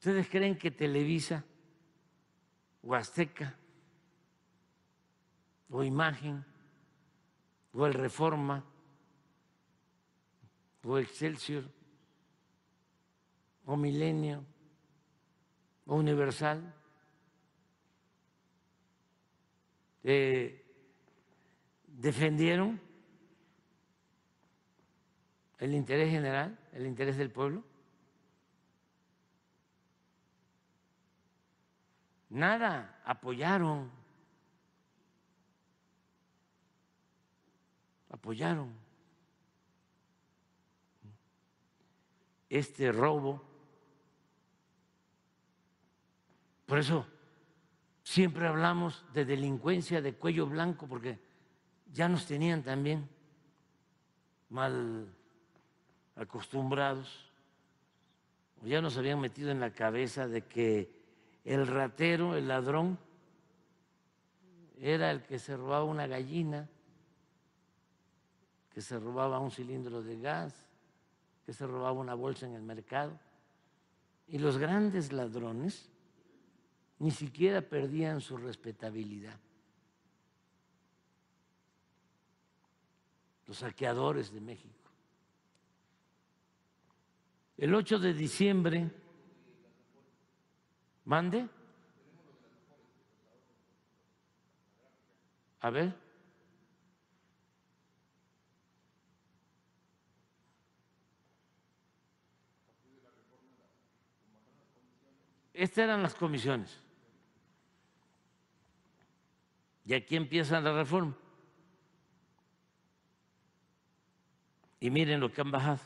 ¿Ustedes creen que Televisa, o Azteca, o Imagen, o el Reforma, o Excelsior, o Milenio, o Universal, eh, defendieron el interés general, el interés del pueblo? nada apoyaron. Apoyaron este robo. Por eso siempre hablamos de delincuencia de cuello blanco, porque ya nos tenían también mal acostumbrados, ya nos habían metido en la cabeza de que el ratero, el ladrón, era el que se robaba una gallina, que se robaba un cilindro de gas, que se robaba una bolsa en el mercado. Y los grandes ladrones ni siquiera perdían su respetabilidad. Los saqueadores de México. El 8 de diciembre Mande. A ver. Estas eran las comisiones. Y aquí empieza la reforma. Y miren lo que han bajado.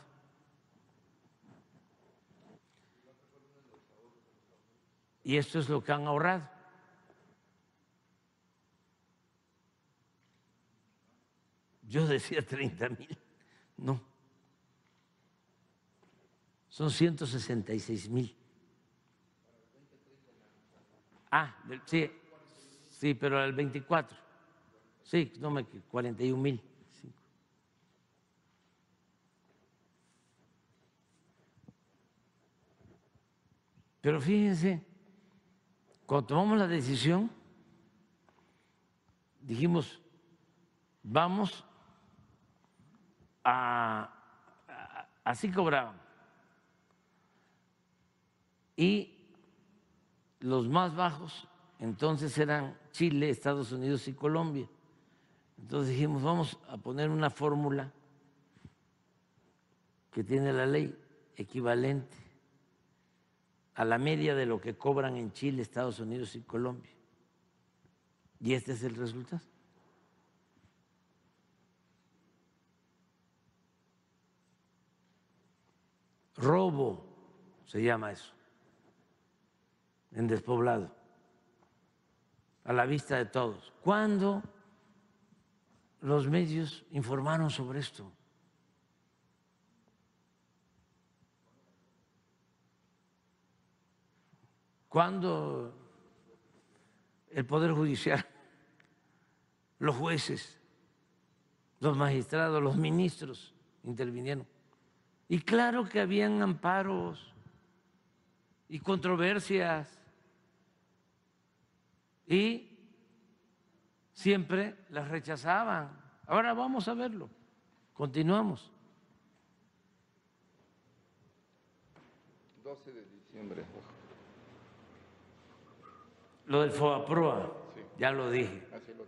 y esto es lo que han ahorrado. Yo decía 30 mil, no. Son 166 mil. Ah, sí, sí, pero al 24. Sí, no me 41 mil. Pero fíjense, cuando tomamos la decisión, dijimos, vamos a, así cobraban. Y los más bajos entonces eran Chile, Estados Unidos y Colombia. Entonces dijimos, vamos a poner una fórmula que tiene la ley equivalente a la media de lo que cobran en Chile, Estados Unidos y Colombia. Y este es el resultado. Robo se llama eso, en despoblado, a la vista de todos. ¿Cuándo los medios informaron sobre esto? cuando el Poder Judicial, los jueces, los magistrados, los ministros intervinieron. Y claro que habían amparos y controversias y siempre las rechazaban. Ahora vamos a verlo. Continuamos. 12 de diciembre. Lo del FOAPROA, ya lo dije. Así lo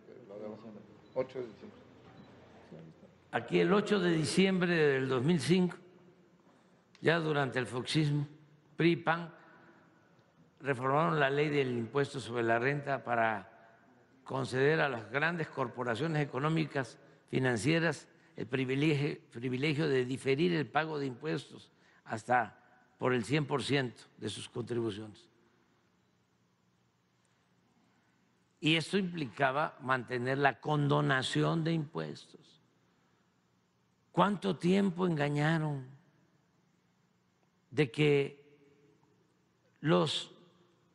8 de diciembre. Aquí el 8 de diciembre del 2005, ya durante el foxismo, PRI PAN reformaron la ley del impuesto sobre la renta para conceder a las grandes corporaciones económicas financieras el privilegio, privilegio de diferir el pago de impuestos hasta por el 100% de sus contribuciones. Y esto implicaba mantener la condonación de impuestos. ¿Cuánto tiempo engañaron de que los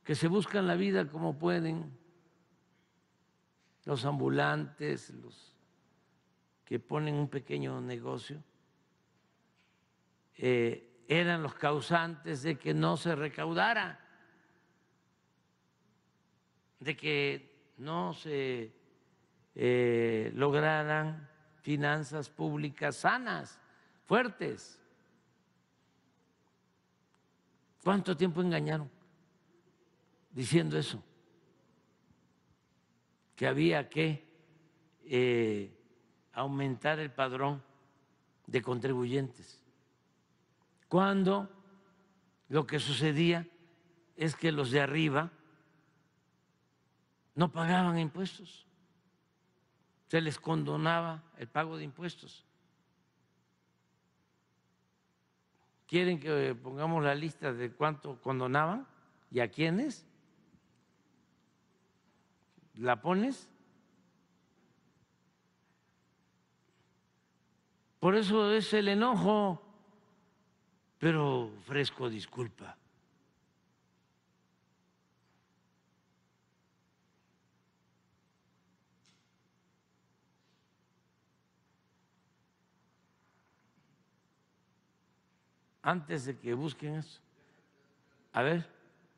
que se buscan la vida como pueden, los ambulantes, los que ponen un pequeño negocio, eh, eran los causantes de que no se recaudara, de que no se eh, lograran finanzas públicas sanas, fuertes. ¿Cuánto tiempo engañaron diciendo eso? Que había que eh, aumentar el padrón de contribuyentes. Cuando lo que sucedía es que los de arriba no pagaban impuestos, se les condonaba el pago de impuestos. ¿Quieren que eh, pongamos la lista de cuánto condonaban y a quiénes? ¿La pones? Por eso es el enojo, pero fresco disculpa. antes de que busquen eso. A ver.